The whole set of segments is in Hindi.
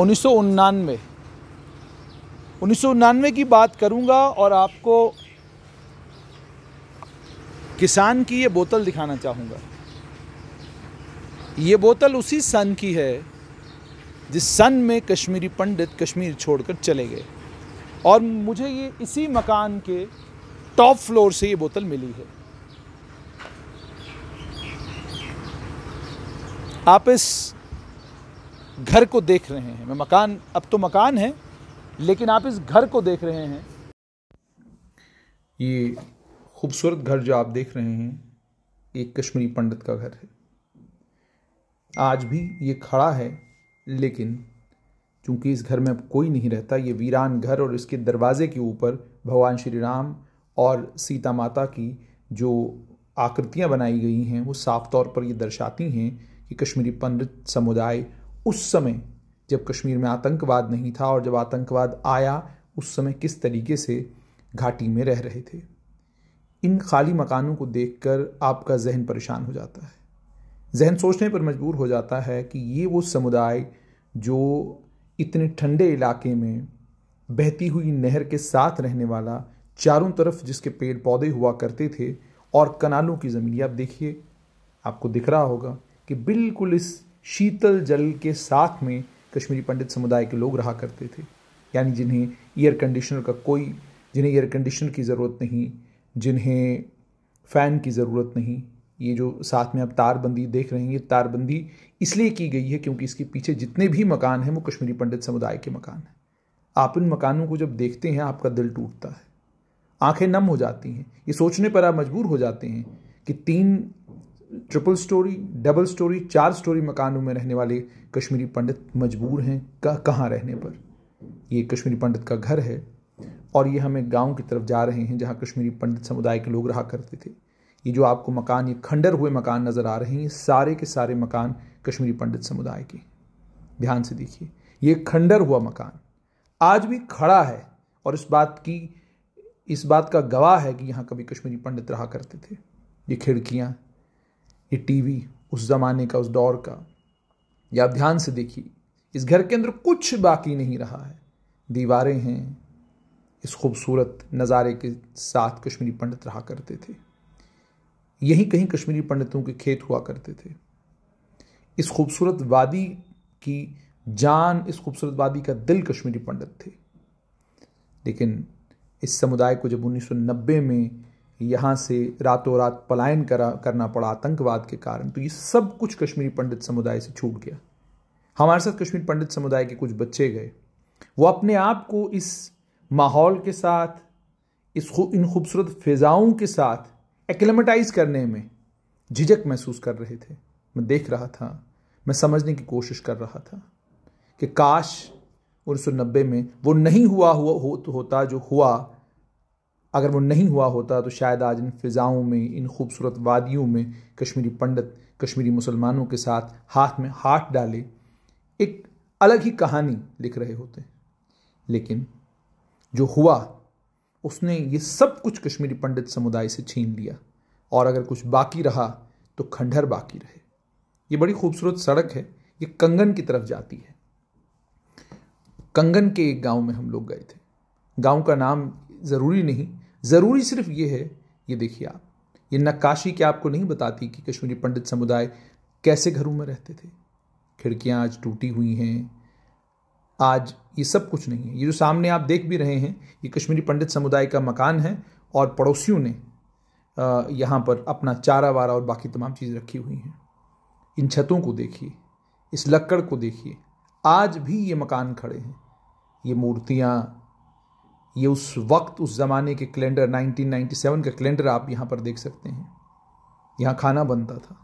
उन्नीस सौ उन्नीस सौ की बात करूँगा और आपको किसान की ये बोतल दिखाना चाहूँगा ये बोतल उसी सन की है जिस सन में कश्मीरी पंडित कश्मीर छोड़कर चले गए और मुझे ये इसी मकान के टॉप फ्लोर से ये बोतल मिली है आप इस घर को देख रहे हैं मैं मकान अब तो मकान है लेकिन आप इस घर को देख रहे हैं ये खूबसूरत घर जो आप देख रहे हैं एक कश्मीरी पंडित का घर है आज भी ये खड़ा है लेकिन चूंकि इस घर में अब कोई नहीं रहता ये वीरान घर और इसके दरवाजे के ऊपर भगवान श्री राम और सीता माता की जो आकृतियाँ बनाई गई हैं वो साफ तौर पर ये दर्शाती हैं कि कश्मीरी पंडित समुदाय उस समय जब कश्मीर में आतंकवाद नहीं था और जब आतंकवाद आया उस समय किस तरीके से घाटी में रह रहे थे इन खाली मकानों को देखकर आपका जहन परेशान हो जाता है जहन सोचने पर मजबूर हो जाता है कि ये वो समुदाय जो इतने ठंडे इलाके में बहती हुई नहर के साथ रहने वाला चारों तरफ जिसके पेड़ पौधे हुआ करते थे और कनालों की ज़मीन आप देखिए आपको दिख रहा होगा कि बिल्कुल इस शीतल जल के साथ में कश्मीरी पंडित समुदाय के लोग रहा करते थे यानी जिन्हें एयर कंडीशनर का कोई जिन्हें एयर कंडीशनर की ज़रूरत नहीं जिन्हें फ़ैन की ज़रूरत नहीं ये जो साथ में आप तारबंदी देख रहे हैं ये तारबंदी इसलिए की गई है क्योंकि इसके पीछे जितने भी मकान हैं वो कश्मीरी पंडित समुदाय के मकान हैं आप इन मकानों को जब देखते हैं आपका दिल टूटता है आंखें नम हो जाती हैं ये सोचने पर आप मजबूर हो जाते हैं कि तीन ट्रिपल स्टोरी डबल स्टोरी चार स्टोरी मकानों में रहने वाले कश्मीरी पंडित मजबूर हैं कहाँ रहने पर ये कश्मीरी पंडित का घर है और ये हमें गांव की तरफ जा रहे हैं जहाँ कश्मीरी पंडित समुदाय के लोग रहा करते थे ये जो आपको मकान ये खंडर हुए मकान नज़र आ रहे हैं ये सारे के सारे मकान कश्मीरी पंडित समुदाय के ध्यान से देखिए ये खंडर हुआ मकान आज भी खड़ा है और इस बात की इस बात का गवाह है कि यहाँ कभी कश्मीरी पंडित रहा करते थे ये खिड़कियाँ ये टीवी उस ज़माने का उस दौर का या ध्यान से देखिए इस घर के अंदर कुछ बाकी नहीं रहा है दीवारें हैं इस खूबसूरत नज़ारे के साथ कश्मीरी पंडित रहा करते थे यहीं कहीं कश्मीरी पंडितों के खेत हुआ करते थे इस खूबसूरत वादी की जान इस खूबसूरत वादी का दिल कश्मीरी पंडित थे लेकिन इस समुदाय को जब 1990 में यहाँ से रातों रात पलायन करा करना पड़ा आतंकवाद के कारण तो ये सब कुछ कश्मीरी पंडित समुदाय से छूट गया हमारे साथ कश्मीर पंडित समुदाय के कुछ बच्चे गए वो अपने आप को इस माहौल के साथ इस खु, इन खूबसूरत फिज़ाओं के साथ एक्लेमेटाइज करने में झिझक महसूस कर रहे थे मैं देख रहा था मैं समझने की कोशिश कर रहा था कि काश उन्नीस में वो नहीं हुआ हुआ हो, होता जो हुआ अगर वो नहीं हुआ होता तो शायद आज इन फ़िज़ाओं में इन खूबसूरत वादियों में कश्मीरी पंडित कश्मीरी मुसलमानों के साथ हाथ में हाथ डाले एक अलग ही कहानी लिख रहे होते लेकिन जो हुआ उसने ये सब कुछ कश्मीरी पंडित समुदाय से छीन लिया और अगर कुछ बाकी रहा तो खंडहर बाकी रहे ये बड़ी खूबसूरत सड़क है ये कंगन की तरफ जाती है कंगन के एक गांव में हम लोग गए थे गांव का नाम ज़रूरी नहीं ज़रूरी सिर्फ ये है ये देखिए आप ये नक्काशी क्या आपको नहीं बताती कि कश्मीरी पंडित समुदाय कैसे घरों में रहते थे खिड़कियाँ आज टूटी हुई हैं आज ये सब कुछ नहीं है ये जो सामने आप देख भी रहे हैं ये कश्मीरी पंडित समुदाय का मकान है और पड़ोसियों ने यहाँ पर अपना चारा वारा और बाकी तमाम चीज़ रखी हुई हैं इन छतों को देखिए इस लक्कड़ को देखिए आज भी ये मकान खड़े हैं ये मूर्तियाँ ये उस वक्त उस ज़माने के कैलेंडर 1997 का कैलेंडर आप यहाँ पर देख सकते हैं यहाँ खाना बनता था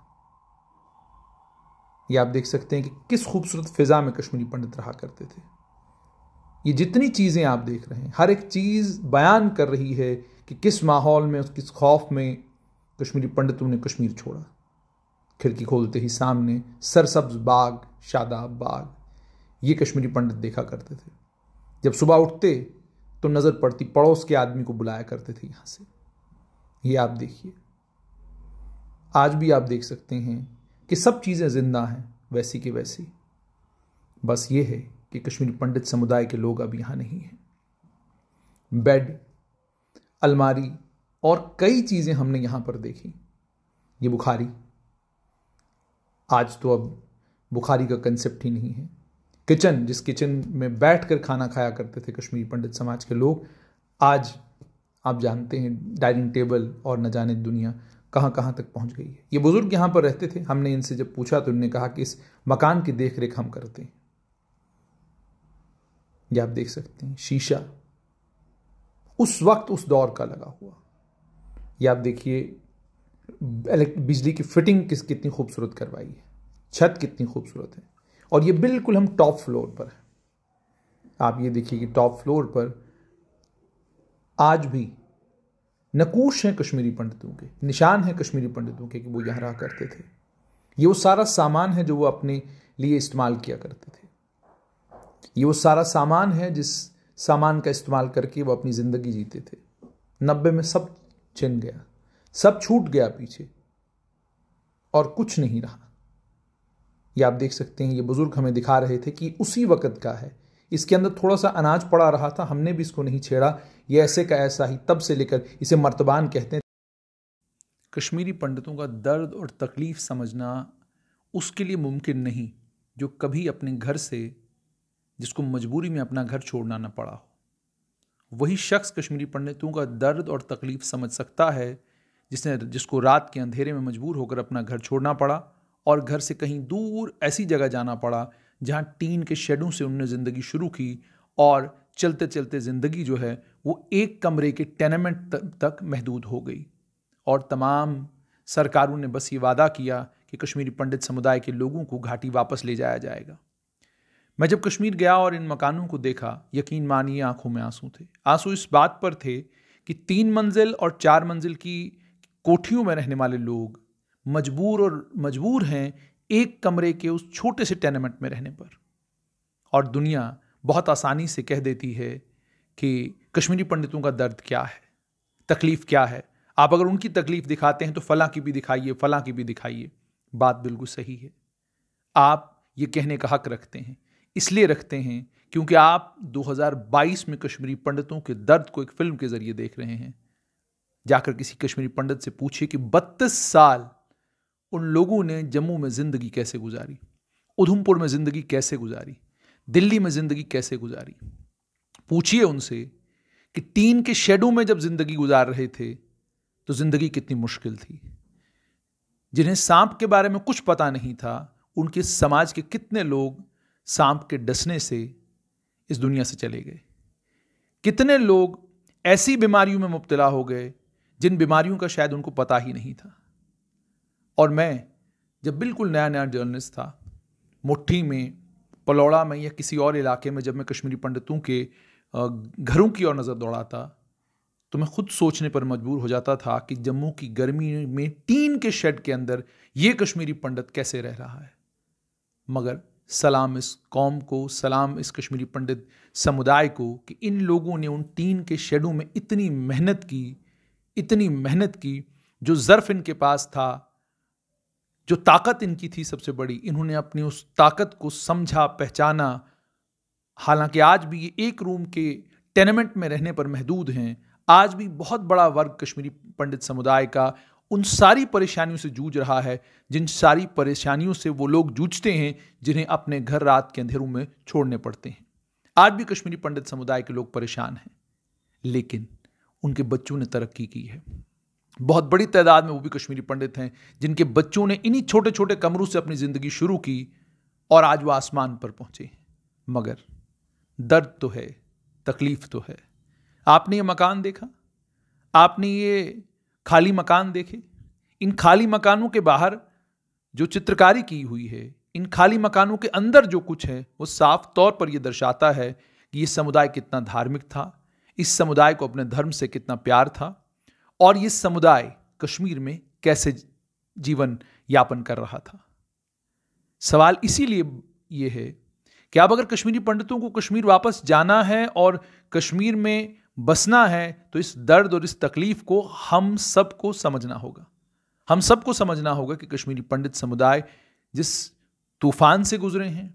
ये आप देख सकते हैं कि किस खूबसूरत फ़िज़ा में कश्मीरी पंडित रहा करते थे ये जितनी चीज़ें आप देख रहे हैं हर एक चीज़ बयान कर रही है कि किस माहौल में किस खौफ में कश्मीरी पंडितों ने कश्मीर छोड़ा खिड़की खोलते ही सामने सरसब्ज बाग शादाब बाग ये कश्मीरी पंडित देखा करते थे जब सुबह उठते तो नज़र पड़ती पड़ोस के आदमी को बुलाया करते थे यहां से ये आप देखिए आज भी आप देख सकते हैं कि सब चीज़ें ज़िंदा हैं वैसी के वैसी बस ये है कि कश्मीरी पंडित समुदाय के लोग अब यहां नहीं हैं बेड अलमारी और कई चीज़ें हमने यहां पर देखी ये बुखारी आज तो अब बुखारी का कंसेप्ट ही नहीं है किचन जिस किचन में बैठ कर खाना खाया करते थे कश्मीरी पंडित समाज के लोग आज आप जानते हैं डाइनिंग टेबल और न जाने दुनिया कहाँ कहाँ तक पहुँच गई है ये बुज़ुर्ग यहाँ पर रहते थे हमने इनसे जब पूछा तो इन्होंने कहा कि इस मकान की देख रेख हम करते हैं ये आप देख सकते हैं शीशा उस वक्त उस दौर का लगा हुआ ये आप देखिए बिजली की फिटिंग किस कितनी खूबसूरत करवाई है छत कितनी खूबसूरत है और ये बिल्कुल हम टॉप फ्लोर पर हैं आप ये देखिए कि टॉप फ्लोर पर आज भी नकूश हैं कश्मीरी पंडितों के निशान हैं कश्मीरी पंडितों के कि वो यहाँ रहा करते थे ये वो सारा सामान है जो वो अपने लिए इस्तेमाल किया करते थे ये वो सारा सामान है जिस सामान का इस्तेमाल करके वो अपनी ज़िंदगी जीते थे नब्बे में सब छिन गया सब छूट गया पीछे और कुछ नहीं रहा ये आप देख सकते हैं ये बुज़ुर्ग हमें दिखा रहे थे कि उसी वक़्त का है इसके अंदर थोड़ा सा अनाज पड़ा रहा था हमने भी इसको नहीं छेड़ा ये ऐसे का ऐसा ही तब से लेकर इसे मर्तबान कहते हैं कश्मीरी पंडितों का दर्द और तकलीफ़ समझना उसके लिए मुमकिन नहीं जो कभी अपने घर से जिसको मजबूरी में अपना घर छोड़ना ना पड़ा हो वही शख्स कश्मीरी पंडितों का दर्द और तकलीफ़ समझ सकता है जिसने जिसको रात के अंधेरे में मजबूर होकर अपना घर छोड़ना पड़ा और घर से कहीं दूर ऐसी जगह जाना पड़ा जहाँ टीन के शेडों से उनने ज़िंदगी शुरू की और चलते चलते ज़िंदगी जो है वो एक कमरे के टेनमेंट तक महदूद हो गई और तमाम सरकारों ने बस ये वादा किया कि कश्मीरी पंडित समुदाय के लोगों को घाटी वापस ले जाया जाएगा मैं जब कश्मीर गया और इन मकानों को देखा यकीन मानिए आंखों में आंसू थे आंसू इस बात पर थे कि तीन मंजिल और चार मंजिल की कोठियों में रहने वाले लोग मजबूर और मजबूर हैं एक कमरे के उस छोटे से टेनामेंट में रहने पर और दुनिया बहुत आसानी से कह देती है कि कश्मीरी पंडितों का दर्द क्या है तकलीफ़ क्या है आप अगर उनकी तकलीफ़ दिखाते हैं तो फला की भी दिखाइए फला की भी दिखाइए बात बिल्कुल सही है आप ये कहने का हक रखते हैं इसलिए रखते हैं क्योंकि आप 2022 में कश्मीरी पंडितों के दर्द को एक फिल्म के ज़रिए देख रहे हैं जाकर किसी कश्मीरी पंडित से पूछिए कि बत्तीस साल उन लोगों ने जम्मू में ज़िंदगी कैसे गुजारी उधमपुर में ज़िंदगी कैसे गुजारी दिल्ली में ज़िंदगी कैसे गुजारी पूछिए उनसे कि टीन के शेडो में जब ज़िंदगी गुजार रहे थे तो ज़िंदगी कितनी मुश्किल थी जिन्हें सांप के बारे में कुछ पता नहीं था उनके समाज के कितने लोग सांप के डसने से इस दुनिया से चले गए कितने लोग ऐसी बीमारियों में मुबतला हो गए जिन बीमारियों का शायद उनको पता ही नहीं था और मैं जब बिल्कुल नया नया जर्नलिस्ट था मुट्ठी में पलौड़ा में या किसी और इलाके में जब मैं कश्मीरी पंडितों के घरों की ओर नज़र दौड़ाता तो मैं खुद सोचने पर मजबूर हो जाता था कि जम्मू की गर्मी में टीन के शेड के अंदर ये कश्मीरी पंडित कैसे रह रहा है मगर सलाम इस कौम को सलाम इस कश्मीरी पंडित समुदाय को कि इन लोगों ने उन टीन के शेडों में इतनी मेहनत की इतनी मेहनत की जो ज़र्फ़ इनके पास था जो ताकत इनकी थी सबसे बड़ी इन्होंने अपनी उस ताकत को समझा पहचाना हालांकि आज भी ये एक रूम के टेनमेंट में रहने पर महदूद हैं आज भी बहुत बड़ा वर्ग कश्मीरी पंडित समुदाय का उन सारी परेशानियों से जूझ रहा है जिन सारी परेशानियों से वो लोग जूझते हैं जिन्हें अपने घर रात के अंधेरों में छोड़ने पड़ते हैं आज भी कश्मीरी पंडित समुदाय के लोग परेशान हैं लेकिन उनके बच्चों ने तरक्की की है बहुत बड़ी तादाद में वो भी कश्मीरी पंडित हैं जिनके बच्चों ने इन्हीं छोटे छोटे कमरों से अपनी ज़िंदगी शुरू की और आज वो आसमान पर पहुँचे मगर दर्द तो है तकलीफ़ तो है आपने ये मकान देखा आपने ये खाली मकान देखे इन खाली मकानों के बाहर जो चित्रकारी की हुई है इन खाली मकानों के अंदर जो कुछ है वो साफ तौर पर ये दर्शाता है कि ये समुदाय कितना धार्मिक था इस समुदाय को अपने धर्म से कितना प्यार था और ये समुदाय कश्मीर में कैसे जीवन यापन कर रहा था सवाल इसीलिए ये है कि अब अगर कश्मीरी पंडितों को कश्मीर वापस जाना है और कश्मीर में बसना है तो इस दर्द और इस तकलीफ को हम सबको समझना होगा हम सबको समझना होगा कि कश्मीरी पंडित समुदाय जिस तूफान से गुजरे हैं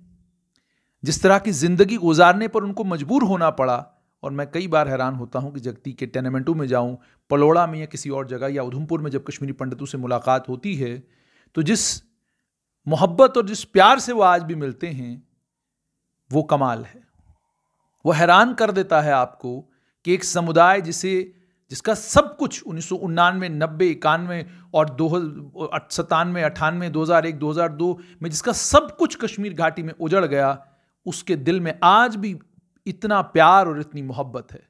जिस तरह की ज़िंदगी गुजारने पर उनको मजबूर होना पड़ा और मैं कई बार हैरान होता हूं कि जगती के टेनामेंटू में जाऊं पलोड़ा में या किसी और जगह या उधमपुर में जब कश्मीरी पंडितों से मुलाकात होती है तो जिस मोहब्बत और जिस प्यार से वो आज भी मिलते हैं वो कमाल है वो हैरान कर देता है आपको कि एक समुदाय जिसे जिसका सब कुछ उन्नीस सौ उन्नानवे नब्बे इक्यानवे और दो सतानवे अठानवे दो हज़ार एक दो हज़ार दो में जिसका सब कुछ कश्मीर घाटी में उजड़ गया उसके दिल में आज भी इतना प्यार और इतनी मोहब्बत है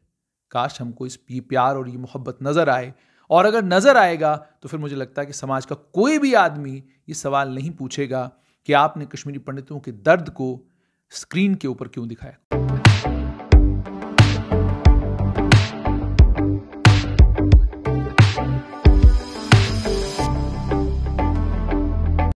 काश हमको इस ये प्यार और ये मोहब्बत नज़र आए और अगर नज़र आएगा तो फिर मुझे लगता है कि समाज का कोई भी आदमी ये सवाल नहीं पूछेगा कि आपने कश्मीरी पंडितों के दर्द को स्क्रीन के ऊपर क्यों दिखाया